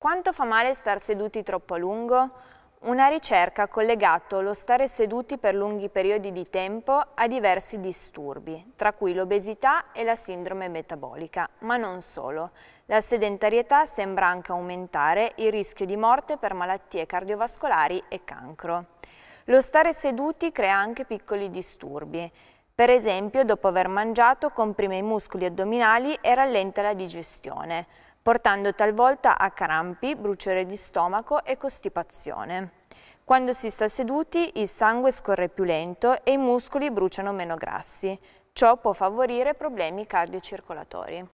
Quanto fa male star seduti troppo a lungo? Una ricerca ha collegato lo stare seduti per lunghi periodi di tempo a diversi disturbi, tra cui l'obesità e la sindrome metabolica, ma non solo. La sedentarietà sembra anche aumentare il rischio di morte per malattie cardiovascolari e cancro. Lo stare seduti crea anche piccoli disturbi. Per esempio, dopo aver mangiato, comprime i muscoli addominali e rallenta la digestione portando talvolta a crampi, bruciore di stomaco e costipazione. Quando si sta seduti il sangue scorre più lento e i muscoli bruciano meno grassi. Ciò può favorire problemi cardiocircolatori.